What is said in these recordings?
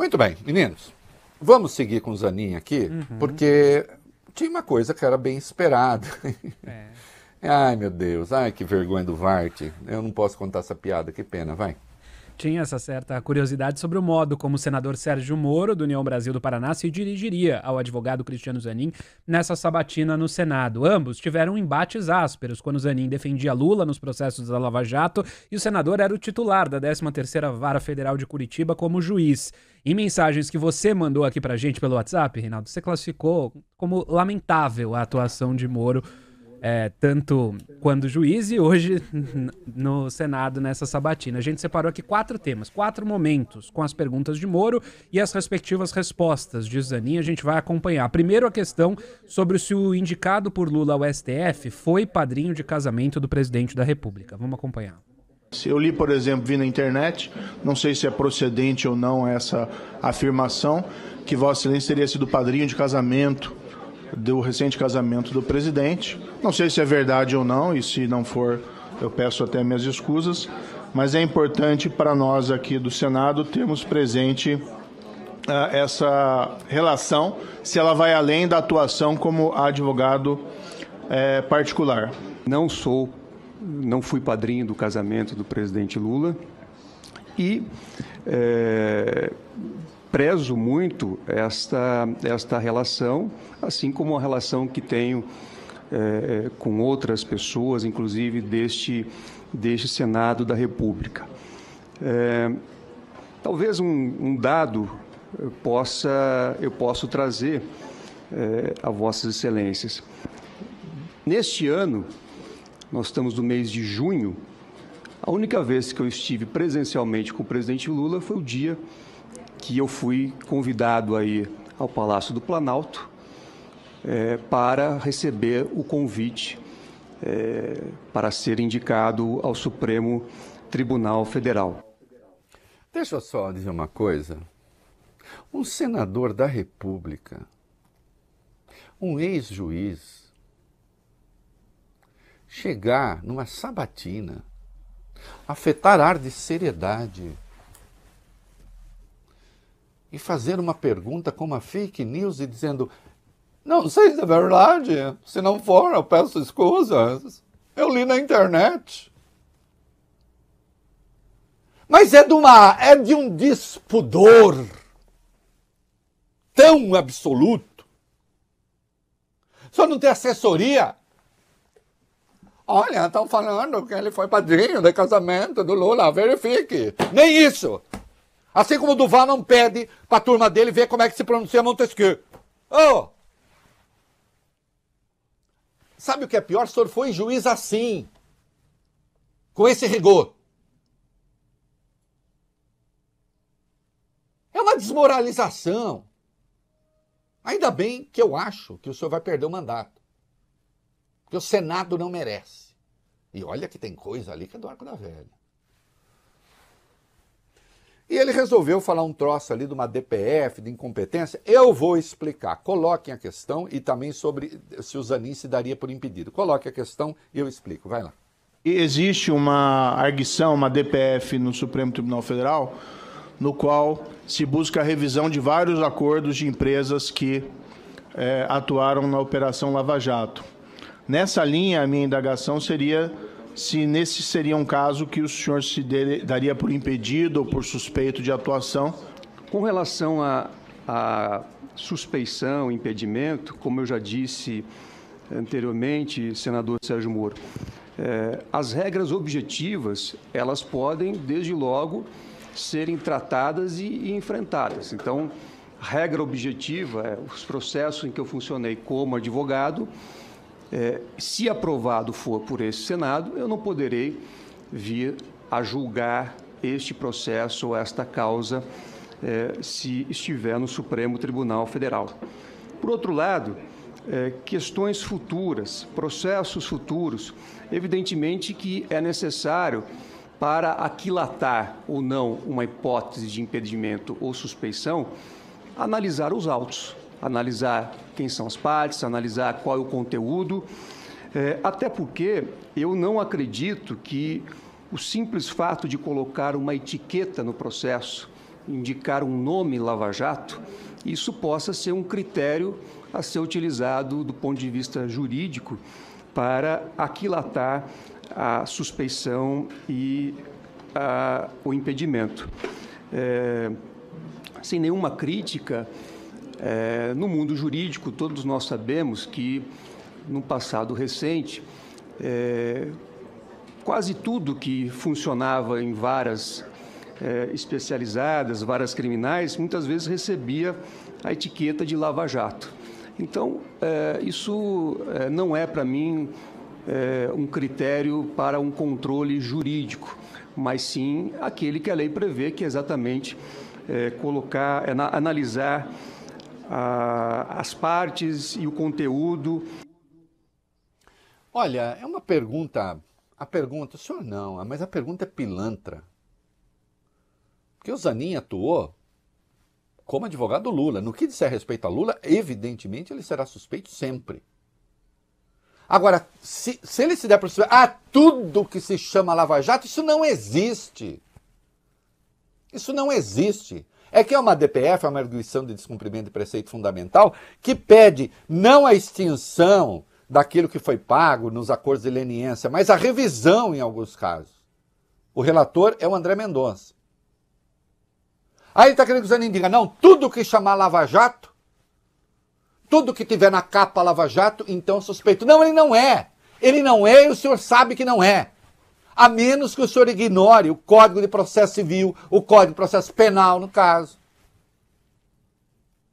Muito bem, meninos. Vamos seguir com o Zanin aqui, uhum. porque tinha uma coisa que era bem esperada. É. Ai, meu Deus. Ai, que vergonha do Vart. Eu não posso contar essa piada. Que pena, vai tinha essa certa curiosidade sobre o modo como o senador Sérgio Moro, do União Brasil do Paraná, se dirigiria ao advogado Cristiano Zanin nessa sabatina no Senado. Ambos tiveram embates ásperos quando Zanin defendia Lula nos processos da Lava Jato e o senador era o titular da 13ª Vara Federal de Curitiba como juiz. Em mensagens que você mandou aqui pra gente pelo WhatsApp, Reinaldo, você classificou como lamentável a atuação de Moro é, tanto quando juiz e hoje no Senado nessa sabatina. A gente separou aqui quatro temas, quatro momentos com as perguntas de Moro e as respectivas respostas de Zanin. A gente vai acompanhar. Primeiro, a questão sobre se o indicado por Lula ao STF foi padrinho de casamento do presidente da República. Vamos acompanhar. se Eu li, por exemplo, vi na internet, não sei se é procedente ou não essa afirmação, que Vossa Excelência teria sido padrinho de casamento do recente casamento do presidente. Não sei se é verdade ou não, e se não for, eu peço até minhas escusas, mas é importante para nós aqui do Senado termos presente uh, essa relação, se ela vai além da atuação como advogado uh, particular. Não sou, não fui padrinho do casamento do presidente Lula e. Uh, prezo muito esta, esta relação, assim como a relação que tenho é, com outras pessoas, inclusive deste, deste Senado da República. É, talvez um, um, dado eu possa eu posso trazer é, a vossas excelências. Neste ano, nós estamos no mês de junho. A única vez que eu estive presencialmente com o presidente Lula foi o dia que eu fui convidado aí ao Palácio do Planalto é, para receber o convite é, para ser indicado ao Supremo Tribunal Federal. Deixa eu só dizer uma coisa. Um senador da República, um ex-juiz, chegar numa sabatina, afetar ar de seriedade e fazer uma pergunta com uma fake news e dizendo: Não sei se é verdade, se não for, eu peço escusas. Eu li na internet. Mas é de, uma, é de um despudor tão absoluto. Só não tem assessoria. Olha, estão falando que ele foi padrinho de casamento do Lula. Verifique. Nem isso. Assim como o Duval não pede para a turma dele ver como é que se pronuncia Montesquieu. Oh! Sabe o que é pior? O senhor foi juiz assim, com esse rigor. É uma desmoralização. Ainda bem que eu acho que o senhor vai perder o mandato. Porque o Senado não merece. E olha que tem coisa ali que é do arco da velha. E ele resolveu falar um troço ali de uma DPF, de incompetência. Eu vou explicar. Coloquem a questão e também sobre se o Zanin se daria por impedido. Coloque a questão e eu explico. Vai lá. Existe uma arguição, uma DPF no Supremo Tribunal Federal, no qual se busca a revisão de vários acordos de empresas que é, atuaram na Operação Lava Jato. Nessa linha, a minha indagação seria se nesse seria um caso que o senhor se daria por impedido ou por suspeito de atuação. Com relação a, a suspeição, impedimento, como eu já disse anteriormente, senador Sérgio Moro, é, as regras objetivas, elas podem, desde logo, serem tratadas e, e enfrentadas. Então, regra objetiva, é, os processos em que eu funcionei como advogado, é, se aprovado for por esse Senado, eu não poderei vir a julgar este processo ou esta causa é, se estiver no Supremo Tribunal Federal. Por outro lado, é, questões futuras, processos futuros, evidentemente que é necessário para aquilatar ou não uma hipótese de impedimento ou suspeição, analisar os autos analisar quem são as partes, analisar qual é o conteúdo, é, até porque eu não acredito que o simples fato de colocar uma etiqueta no processo, indicar um nome Lava Jato, isso possa ser um critério a ser utilizado do ponto de vista jurídico para aquilatar a suspeição e a, o impedimento. É, sem nenhuma crítica, é, no mundo jurídico, todos nós sabemos que, no passado recente, é, quase tudo que funcionava em varas é, especializadas, varas criminais, muitas vezes recebia a etiqueta de lava-jato. Então, é, isso é, não é, para mim, é, um critério para um controle jurídico, mas sim aquele que a lei prevê, que é exatamente colocar, analisar ah, as partes e o conteúdo? Olha, é uma pergunta. A pergunta, o senhor não, ah, mas a pergunta é pilantra. Porque o Zanin atuou como advogado Lula. No que disser respeito a Lula, evidentemente ele será suspeito sempre. Agora, se, se ele se der por a ah, tudo que se chama Lava Jato, isso não existe. Isso não existe. É que é uma DPF, é uma arguição de descumprimento de preceito fundamental, que pede não a extinção daquilo que foi pago nos acordos de leniência, mas a revisão em alguns casos. O relator é o André Mendonça. Aí está querendo que o Zanin diga, não, tudo que chamar Lava Jato, tudo que tiver na capa Lava Jato, então suspeito. Não, ele não é. Ele não é e o senhor sabe que não é a menos que o senhor ignore o Código de Processo Civil, o Código de Processo Penal, no caso,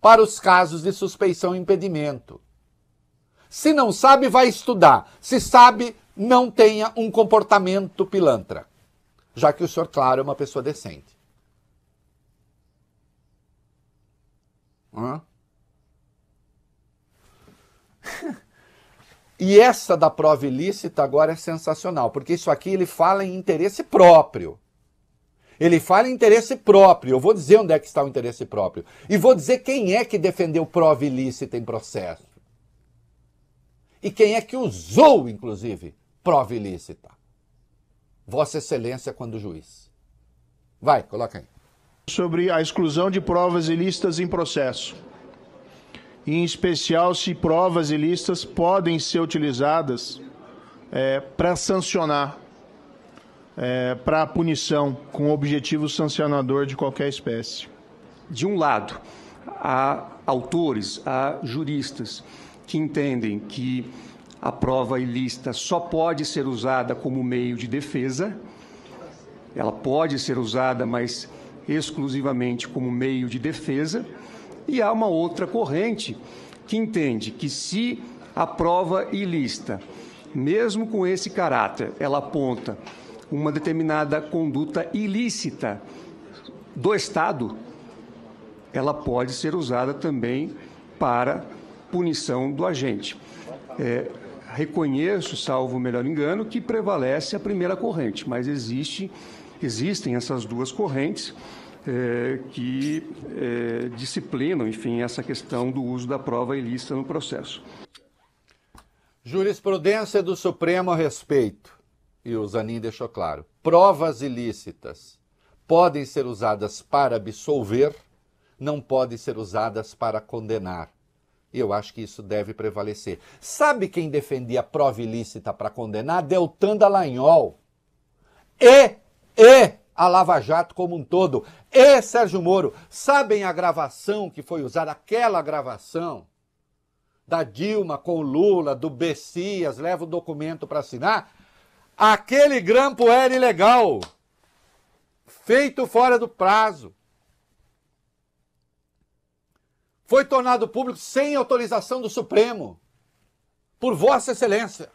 para os casos de suspeição e impedimento. Se não sabe, vai estudar. Se sabe, não tenha um comportamento pilantra, já que o senhor, claro, é uma pessoa decente. Hã? E essa da prova ilícita agora é sensacional, porque isso aqui ele fala em interesse próprio. Ele fala em interesse próprio. Eu vou dizer onde é que está o interesse próprio. E vou dizer quem é que defendeu prova ilícita em processo. E quem é que usou, inclusive, prova ilícita. Vossa Excelência, quando juiz. Vai, coloca aí. Sobre a exclusão de provas ilícitas em processo em especial se provas ilícitas podem ser utilizadas é, para sancionar, é, para punição, com o objetivo sancionador de qualquer espécie. De um lado, há autores, há juristas que entendem que a prova ilícita só pode ser usada como meio de defesa, ela pode ser usada, mas exclusivamente como meio de defesa e há uma outra corrente que entende que se a prova ilícita, mesmo com esse caráter, ela aponta uma determinada conduta ilícita do Estado, ela pode ser usada também para punição do agente. É, reconheço, salvo o melhor engano, que prevalece a primeira corrente, mas existe, existem essas duas correntes é, que é, disciplinam, enfim, essa questão do uso da prova ilícita no processo. Jurisprudência do Supremo a respeito, e o Zanin deixou claro: provas ilícitas podem ser usadas para absolver, não podem ser usadas para condenar. E eu acho que isso deve prevalecer. Sabe quem defendia a prova ilícita para condenar? Deltan Dallagnol. E, e a Lava Jato como um todo. E Sérgio Moro, sabem a gravação que foi usada, aquela gravação da Dilma com Lula, do Bessias, leva o documento para assinar? Aquele grampo era ilegal, feito fora do prazo. Foi tornado público sem autorização do Supremo, por Vossa Excelência.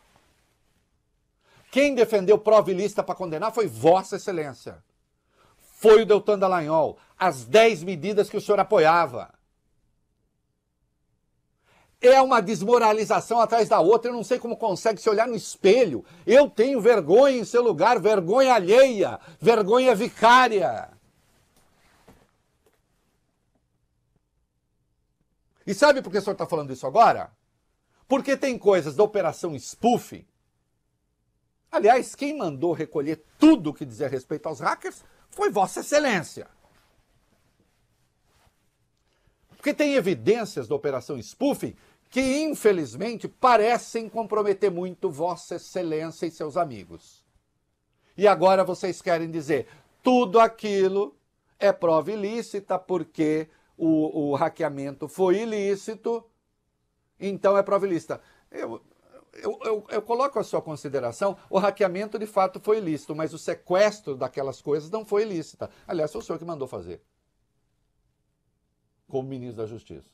Quem defendeu prova ilícita para condenar foi Vossa Excelência foi o Deltan Dallagnol, as 10 medidas que o senhor apoiava. É uma desmoralização atrás da outra, eu não sei como consegue se olhar no espelho. Eu tenho vergonha em seu lugar, vergonha alheia, vergonha vicária. E sabe por que o senhor está falando isso agora? Porque tem coisas da operação spoof. Aliás, quem mandou recolher tudo que dizia respeito aos hackers foi Vossa Excelência. Porque tem evidências da Operação Spoofing que, infelizmente, parecem comprometer muito Vossa Excelência e seus amigos. E agora vocês querem dizer: tudo aquilo é prova ilícita porque o, o hackeamento foi ilícito, então é prova ilícita. Eu, eu, eu, eu, coloco a sua consideração, o hackeamento de fato foi ilícito, mas o sequestro daquelas coisas não foi ilícita. Aliás, foi o senhor que mandou fazer. Como ministro da Justiça.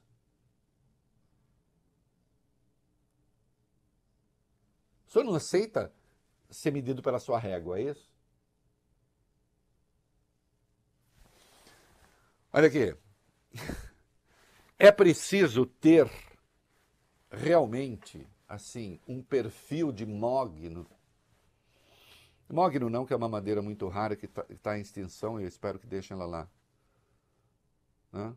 O senhor não aceita ser medido pela sua régua, é isso? Olha aqui. É preciso ter realmente assim, um perfil de mogno. Mogno não, que é uma madeira muito rara que está tá em extinção e eu espero que deixem ela lá. Né?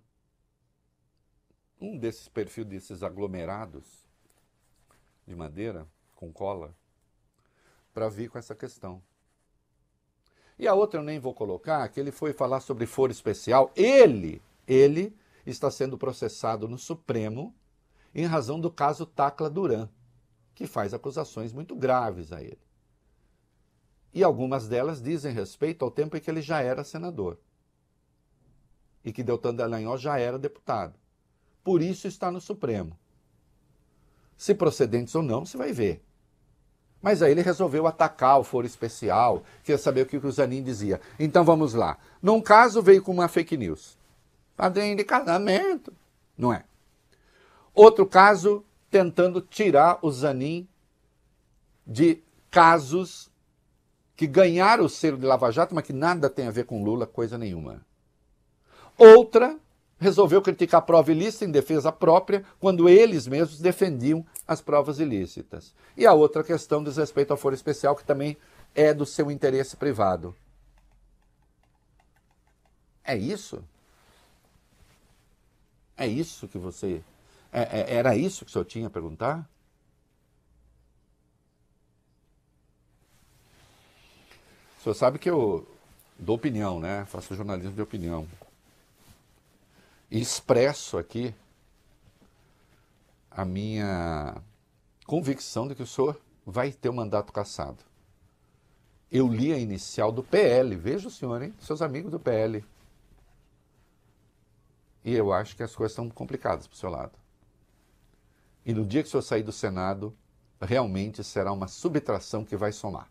Um desses perfil desses aglomerados de madeira com cola para vir com essa questão. E a outra eu nem vou colocar, que ele foi falar sobre foro especial. Ele, ele está sendo processado no Supremo em razão do caso Tacla Duran que faz acusações muito graves a ele. E algumas delas dizem respeito ao tempo em que ele já era senador e que Deltan Dallagnol já era deputado. Por isso está no Supremo. Se procedentes ou não, se vai ver. Mas aí ele resolveu atacar o foro especial, queria saber o que o Zanin dizia. Então vamos lá. Num caso veio com uma fake news. Padrinho de casamento. Não é. Outro caso tentando tirar o Zanin de casos que ganharam o selo de Lava Jato, mas que nada tem a ver com Lula, coisa nenhuma. Outra resolveu criticar a prova ilícita em defesa própria, quando eles mesmos defendiam as provas ilícitas. E a outra questão diz respeito ao foro especial, que também é do seu interesse privado. É isso? É isso que você é, é, era isso que o senhor tinha a perguntar? O senhor sabe que eu dou opinião, né? Faço jornalismo de opinião. E expresso aqui a minha convicção de que o senhor vai ter o mandato cassado. Eu li a inicial do PL, veja o senhor, hein? Seus amigos do PL. E eu acho que as coisas estão complicadas para o seu lado. E no dia que o senhor sair do Senado, realmente será uma subtração que vai somar.